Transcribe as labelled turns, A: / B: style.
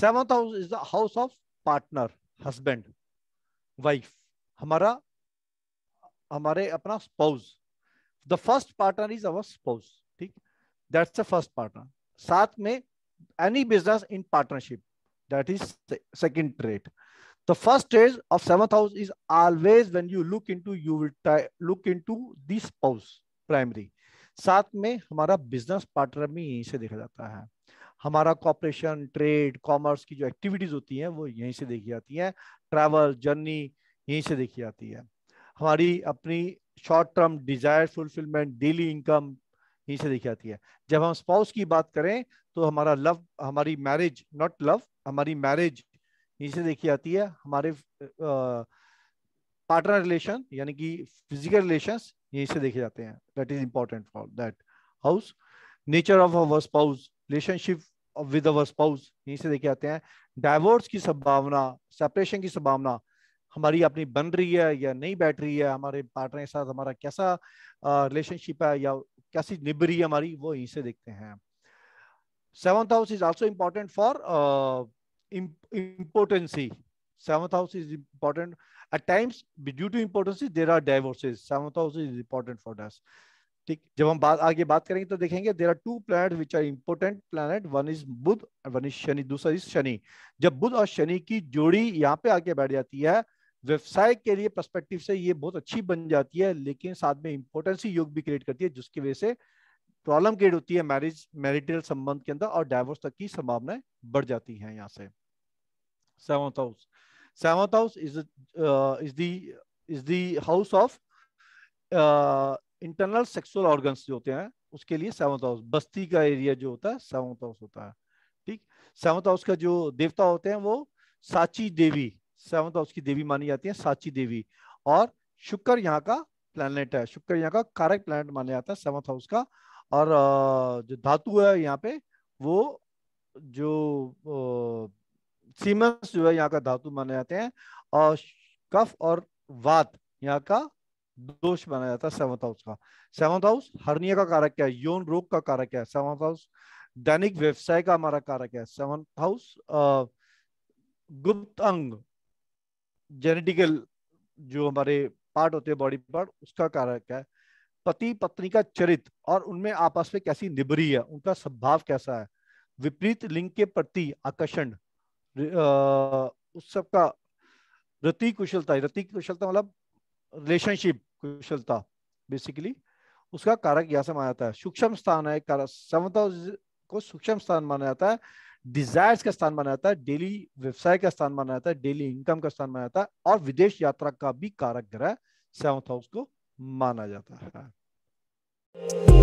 A: seventh house is the house of partner husband wife हमारा हमारे अपना spouse the first partner is our spouse ठीक that's the first partner साथ में any business in partnership that is second trade the first stage of seventh house is always when you look into you will look into the spouse primary साथ में हमारा business partner भी यहीं से देखा जाता है हमारा कॉपरेशन ट्रेड कॉमर्स की जो एक्टिविटीज होती हैं वो यहीं से देखी जाती हैं ट्रैवल जर्नी यहीं से देखी जाती है हमारी अपनी short term desire fulfilment daily income यहीं से देखी जाती है जब हम स्पाउस की बात करें तो हमारा लव हमारी मैरिज नॉट लव हमारी मैरिज यहीं से देखी जाती है हमारे पार्टनर रिलेशन यानी कि फिजिकल रिलेशन यहीं से देखे जाते हैं that is important for that house nature of our spouse relationship with our spouse यहीं से देखे आते हैं डाइवोर्स की संभावना सेपरेशन की संभावना हमारी अपनी बन रही है या नहीं बैठ रही है हमारे पार्टनर के साथ हमारा कैसा रिलेशनशिप है या कैसी निभ रही है हमारी वो यहीं से देखते हैं seventh house is also important for importancy seventh house is important at times due to importancy there are divorces seventh house is important for us ठीक जब हम बात आगे बात करेंगे तो देखेंगे there are two plan which are important plan one is Budh one is Shani दूसरा इज शनि जब बुध और शनि की जोड़ी यहाँ पे आगे बैठ जाती है व्यवसाय के लिए परस्पेक्टिव से ये बहुत अच्छी बन जाती है लेकिन साथ में इंपोर्टेंसी योग भी क्रिएट करती है जिसकी वजह से प्रॉब्लम क्रिएट होती है मैरिज मैरिटल संबंध के अंदर और डायवोर्स तक की संभावनाएं बढ़ जाती हैं यहाँ से seventh house seventh house is is the is the house of internal sexual organs जो होते हैं उसके लिए सेवंथ हाउस बस्ती का एरिया जो होता है सेवंथ हाउस होता है ठीक सेवंथ हाउस का जो देवता होते हैं वो साची देवी सेवंथ हाउस की देवी मानी जाती है साची देवी और शुक्र यहाँ का प्लेनेट है शुक्र यहाँ का कारक प्लेनेट माना जाता है सेवंथ हाउस का और जो धातु है यहाँ पे वो जो सीमेंस जो है यहाँ का धातु माने जाते हैं और कफ और वात यहाँ का दोष माना जाता है सेवंथ हाउस का सेवंथ हाउस हर्निया का कारक क्या है यौन रोग का कारक क्या है सेवंथ हाउस दैनिक व्यवसाय का हमारा कारक है सेवंथ हाउस गुप्त अंग जेनेटिकल जो हमारे पार्ट होते हैं बॉडी पार्ट उसका कारक है पति पत्नी का चरित्र और उनमें आपस में कैसी निबरी है उनका स्वभाव कैसा है विपरीत लिंग के प्रति आकर्षण उस सब का रति कुशलता रति कुशलता मतलब रिलेशनशिप कुशलता बेसिकली उसका कारक यहां से माना जाता है सूक्ष्म स्थान है समता को सूक्ष्म स्थान माना जाता है डिजायर्स का स्थान माना जाता है डेली व्यवसाय का स्थान माना जाता है डेली इनकम का स्थान माना जाता है और विदेश यात्रा का भी कारक ग्रह सेवंथ हाउस को माना जाता है